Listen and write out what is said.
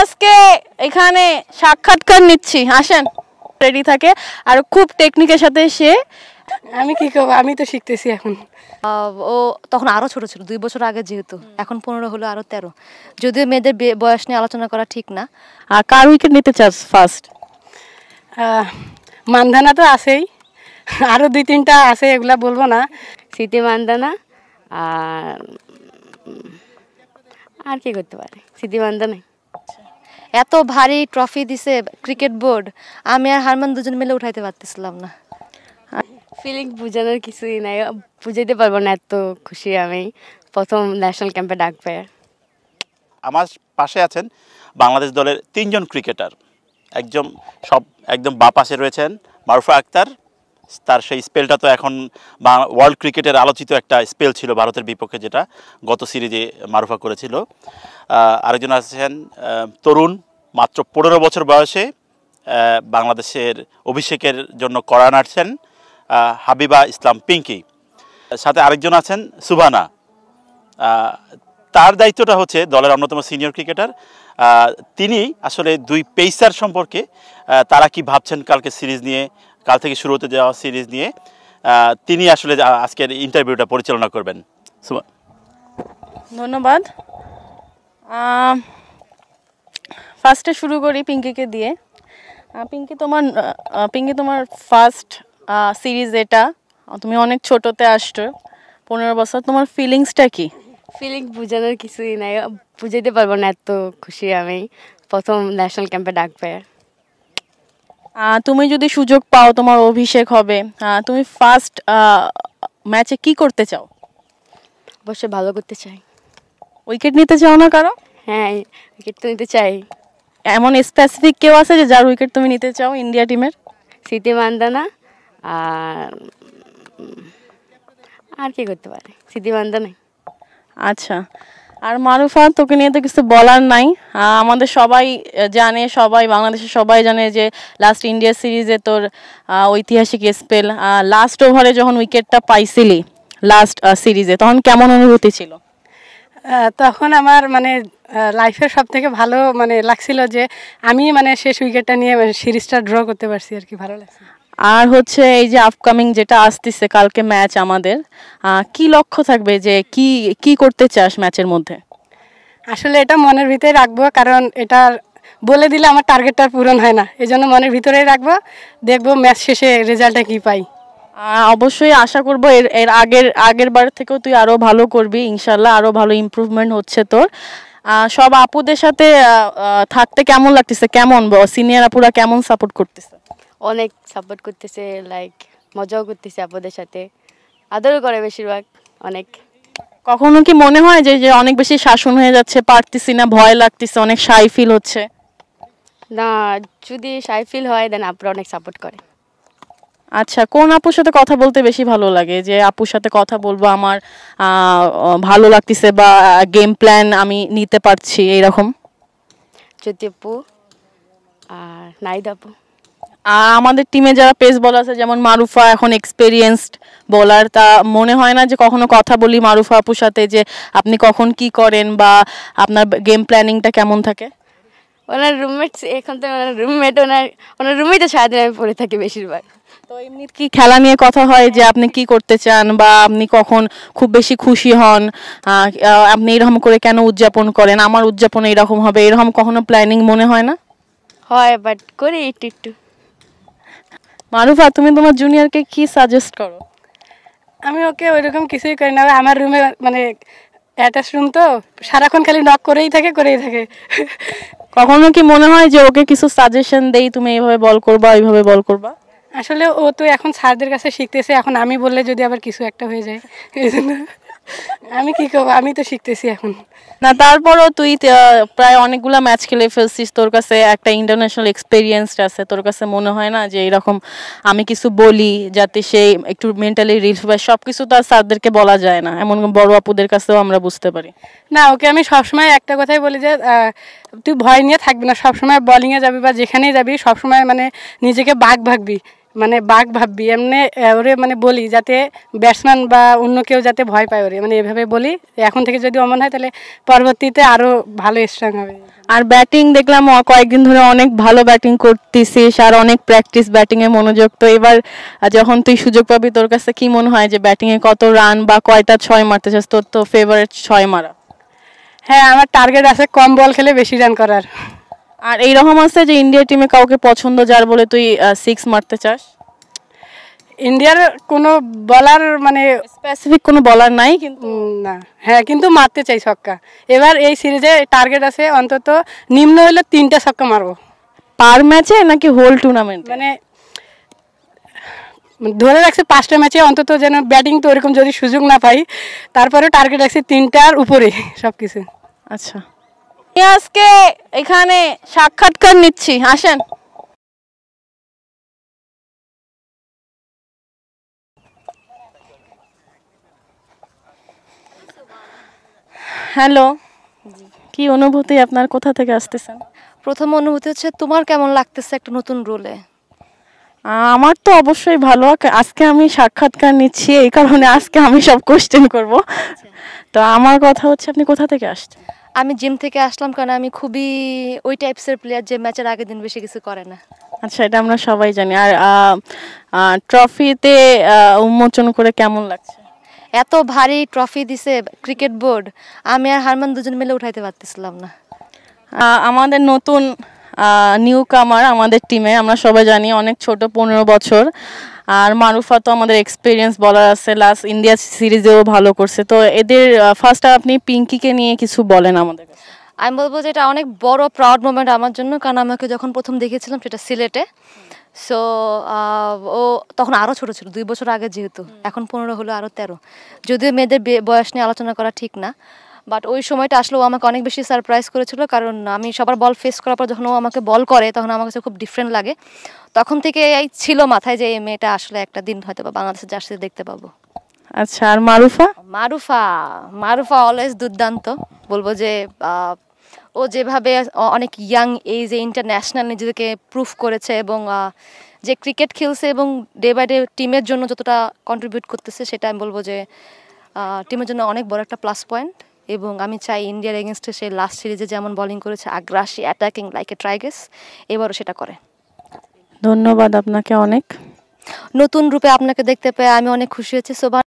আজকে এখানে সাক্ষাৎকার নিচ্ছি আসেন রেডি থাকে আর খুব টেকনিকের সাথে সে আমি কি করবো আমি তো শিখতেছি এখন ও তখন আরও ছোট ছিল দুই বছর আগে যেহেতু এখন পনেরো হলো আরও তেরো যদিও মেয়েদের বয়স নিয়ে আলোচনা করা ঠিক না আর কার উইকেট নিতে চাস ফার্স্ট মানধানা তো আছেই আরও দুই তিনটা আছে এগুলা বলবো না স্মৃতি মানধানা আর আর কি করতে পারে স্মৃতি মান্ধানা এত ভারী ট্রফি দিছে ক্রিকেট বোর্ড আমি আর হারমান দুজন মিলে উঠাইতে পারতেছিলাম না ফিলিং বুঝানোর কিছুই নাই বুঝাইতে পারবো না এত খুশি আমি প্রথম ন্যাশনাল ক্যাম্পে ডাক পেয়ে আমার পাশে আছেন বাংলাদেশ দলের তিনজন ক্রিকেটার একজন সব একদম বা পাশে রয়েছেন মারুফা আক্তার তার সেই স্পেলটা তো এখন ওয়ার্ল্ড ক্রিকেটের আলোচিত একটা স্পেল ছিল ভারতের বিপক্ষে যেটা গত সিরিজে মারুফা করেছিল আরেকজন আছেন তরুণ মাত্র পনেরো বছর বয়সে বাংলাদেশের অভিষেকের জন্য করা নাড়ছেন হাবিবা ইসলাম পিঙ্কি সাথে আরেকজন আছেন সুভানা তার দায়িত্বটা হচ্ছে দলের অন্যতম সিনিয়র ক্রিকেটার তিনি আসলে দুই পেসার সম্পর্কে তারা কি ভাবছেন কালকে সিরিজ নিয়ে কাল থেকে শুরু হতে যাওয়া সিরিজ নিয়ে তিনি আসলে আজকের ইন্টারভিউটা পরিচালনা করবেন ধন্যবাদ ফার্স্টে শুরু করি পিঙ্কিকে দিয়ে পিঙ্কি তোমার পিঙ্কি তোমার ফার্স্ট সিরিজ এটা তুমি অনেক ছোটতে আসছো পনেরো বছর তোমার ফিলিংসটা কি ফিলিং বোঝানোর কিছুই নাই বুঝাইতে পারবো না এত খুশি আমি প্রথম ন্যাশনাল ক্যাম্পে ডাকবে তুমি যদি সুযোগ পাও তোমার অভিষেক হবে তুমি ফার্স্ট ম্যাচে কি করতে চাও অবশ্যই ভালো করতে চাই উইকেট নিতে চাও না কারো হ্যাঁ উইকেট তো নিতে চাই এমন স্পেসিফিক কেউ আছে যে যার উইকেট তুমি নিতে চাও ইন্ডিয়া টিমের স্মৃতি মান্দানা আর আর কি করতে পারে স্মৃতি মান্দানাই আচ্ছা আর মারুফা তোকে নিয়ে তো কিছু বলার নাই আমাদের সবাই জানে সবাই বাংলাদেশের সবাই জানে যে লাস্ট ইন্ডিয়া সিরিজে তোর ঐতিহাসিক স্পেল লাস্ট ওভারে যখন উইকেটটা পাইছিলি লাস্ট সিরিজে তখন কেমন অনুভূতি ছিল তখন আমার মানে লাইফের সব থেকে ভালো মানে লাগছিল যে আমি মানে শেষ উইকেটটা নিয়ে মানে সিরিজটা ড্র করতে পারছি আর কি ভালো লাগছে আর হচ্ছে এই যে আপকামিং যেটা আসতেছে কালকে ম্যাচ আমাদের কি লক্ষ্য থাকবে যে কি কি করতে চাস ম্যাচের মধ্যে আসলে এটা মনের ভিতরে রাখবো কারণ এটা বলে দিলে আমার টার্গেটটা পূরণ হয় না এজন্য মনের ভিতরেই রাখবো দেখবো ম্যাচ শেষে রেজাল্টটা কি পাই অবশ্যই আশা করব এর এর আগের আগের বার থেকেও তুই আরও ভালো করবি ইনশাল্লাহ আরও ভালো ইম্প্রুভমেন্ট হচ্ছে তোর সব আপুদের সাথে থাকতে কেমন লাগতেছে কেমন সিনিয়র আপুরা কেমন সাপোর্ট করতেছে অনেক সাপোর্ট করতেছে লাইক মজাও করতেছে আপুদের সাথে আদর করে বেশিরভাগ অনেক কখনো কি মনে হয় যে যে অনেক বেশি শাসন হয়ে যাচ্ছে পারতেছি না ভয় লাগতেছে অনেক সাই ফিল হচ্ছে না যদি সাই ফিল হয় দেন আপুরা অনেক সাপোর্ট করে আচ্ছা কোন আপুর সাথে কথা বলতে বেশি ভালো লাগে যে আপুর সাথে কথা বলবো আমার ভালো লাগতেছে বা গেম প্ল্যান আমি নিতে পারছি এইরকম জ্যোতি আপু আর নাইদ আপু আমাদের টিমে যারা পেস বল আছে যেমন মারুফা এখন এক্সপেরিয়েন্সড বলার তা মনে হয় না যে কখনো কথা বলি মারুফা আপুর সাথে যে আপনি কখন কি করেন বা আপনার গেম প্ল্যানিংটা কেমন থাকে ওনার রুমমেট এখন তো ওনার রুমমেট ওনার ওনার রুমেই তো সারাদিন আমি পড়ে থাকি বেশিরভাগ তো এমনি কি খেলা নিয়ে কথা হয় যে আপনি কি করতে চান বা আপনি কখন খুব বেশি খুশি হন আপনি এরকম করে কেন উদযাপন করেন আমার উদযাপন এরকম হবে এরকম কখনো প্ল্যানিং মনে হয় না হয় বাট করে একটু একটু মারুফা তুমি তোমার জুনিয়রকে কি সাজেস্ট করো আমি ওকে ওইরকম কিছুই করি না আমার রুমে মানে অ্যাটাচ রুম তো সারাক্ষণ খালি নক করেই থাকে করেই থাকে কখনো কি মনে হয় যে ওকে কিছু সাজেশন দেই তুমি এইভাবে বল করবা এইভাবে বল করবা আসলে ও তো এখন স্যারদের কাছে শিখতেছে এখন আমি বললে যদি আবার কিছু একটা হয়ে যায় আমি কি করবো আমি তো শিখতেছি এখন না তারপরও তুই প্রায় অনেকগুলো ম্যাচ খেলে ফেলছিস তোর কাছে একটা ইন্টারন্যাশনাল এক্সপিরিয়েন্স আছে তোর কাছে মনে হয় না যে এরকম আমি কিছু বলি যাতে সে একটু মেন্টালি রিলিফ পায় সব কিছু তো আর স্যারদেরকে বলা যায় না এমন বড় আপুদের কাছেও আমরা বুঝতে পারি না ওকে আমি সবসময় একটা কথাই বলি যে তুই ভয় নিয়ে থাকবি না সবসময় বলিংয়ে যাবি বা যেখানেই যাবি সবসময় মানে নিজেকে বাঘ ভাগবি মানে বাঘ ভাববি এমনি ওরে মানে বলি যাতে ব্যাটসম্যান বা অন্য কেউ যাতে ভয় পায় ওরে মানে এভাবে বলি এখন থেকে যদি অমন হয় তাহলে পরবর্তীতে আরও ভালো স্ট্রং হবে আর ব্যাটিং দেখলাম কয়েকদিন ধরে অনেক ভালো ব্যাটিং করতেছিস আর অনেক প্র্যাকটিস ব্যাটিংয়ে মনোযোগ তো এবার যখন তুই সুযোগ পাবি তোর কাছে কি মনে হয় যে ব্যাটিংয়ে কত রান বা কয়টা ছয় মারতে চাস তোর তো ফেভারেট ছয় মারা হ্যাঁ আমার টার্গেট আছে কম বল খেলে বেশি রান করার আর এই রকম আছে যে ইন্ডিয়া টিমে কাউকে পছন্দ যার বলে তুই সিক্স মারতে চাস ইন্ডিয়ার কোনো বলার মানে স্পেসিফিক কোনো বলার নাই কিন্তু না হ্যাঁ কিন্তু মারতে চাই ছক্কা এবার এই সিরিজে টার্গেট আছে অন্তত নিম্ন হলে তিনটা ছক্কা মারবো পার ম্যাচে নাকি হোল টুর্নামেন্ট মানে ধরে রাখছে পাঁচটা ম্যাচে অন্তত যেন ব্যাটিং তো ওরকম যদি সুযোগ না পাই তারপরে টার্গেট রাখছে তিনটার উপরে সব কিছু আচ্ছা আজকে এখানে সাক্ষাৎকার নিচ্ছি আসেন হ্যালো কি অনুভূতি আপনার কোথা থেকে আসতেছেন প্রথম অনুভূতি হচ্ছে তোমার কেমন লাগতেছে একটা নতুন রোলে আমার তো অবশ্যই ভালো আজকে আমি সাক্ষাৎকার নিচ্ছি এই কারণে আজকে আমি সব কোশ্চেন করব আচ্ছা। তো আমার কথা হচ্ছে আপনি কোথা থেকে আসছেন আমি জিম থেকে আসলাম কারণ আমি খুবই ওই টাইপসের প্লেয়ার যে ম্যাচের আগের দিন বেশি কিছু করে না আচ্ছা এটা আমরা সবাই জানি আর ট্রফিতে উন্মোচন করে কেমন লাগছে এত ভারী ট্রফি দিছে ক্রিকেট বোর্ড আমি আর হারমান দুজন মিলে উঠাইতে পারতেছিলাম না আমাদের নতুন নিউ কামার আমাদের টিমে আমরা সবাই জানি অনেক ছোট পনেরো বছর আর মারুফা তো আমাদের এক্সপিরিয়েন্স বলার আছে লাস্ট ইন্ডিয়া সিরিজেও ভালো করছে তো এদের ফার্স্ট আপনি পিঙ্কিকে নিয়ে কিছু বলেন আমাদের আমি বলবো যে এটা অনেক বড় প্রাউড মোমেন্ট আমার জন্য কারণ আমাকে যখন প্রথম দেখেছিলাম সেটা সিলেটে সো ও তখন আরও ছোট ছিল দুই বছর আগে যেহেতু এখন পনেরো হলো আরও তেরো যদিও মেয়েদের বয়স নিয়ে আলোচনা করা ঠিক না বাট ওই সময়টা আসলে ও আমাকে অনেক বেশি সারপ্রাইজ করেছিল কারণ আমি সবার বল ফেস করার পর যখন ও আমাকে বল করে তখন আমার কাছে খুব ডিফারেন্ট লাগে তখন থেকে এই ছিল মাথায় যে এই মেয়েটা আসলে একটা দিন হয়তো বা বাংলাদেশের জার্সি দেখতে পাবো আচ্ছা আর মারুফা মারুফা মারুফা অলওয়েজ দুর্দান্ত বলবো যে ও যেভাবে অনেক ইয়াং এজে ইন্টারন্যাশনাল নিজেদেরকে প্রুফ করেছে এবং যে ক্রিকেট খেলছে এবং ডে বাই ডে টিমের জন্য যতটা কন্ট্রিবিউট করতেছে সেটা আমি বলবো যে টিমের জন্য অনেক বড় একটা প্লাস পয়েন্ট এবং আমি চাই ইন্ডিয়ার এগেনস্টে সে লাস্ট সিরিজে যেমন বলিং করেছে আগ্রাসী অ্যাটাকিং লাইক এ ট্রাইগেস এবারও সেটা করে ধন্যবাদ আপনাকে অনেক নতুন রূপে আপনাকে দেখতে পেয়ে আমি অনেক খুশি হয়েছি সোভা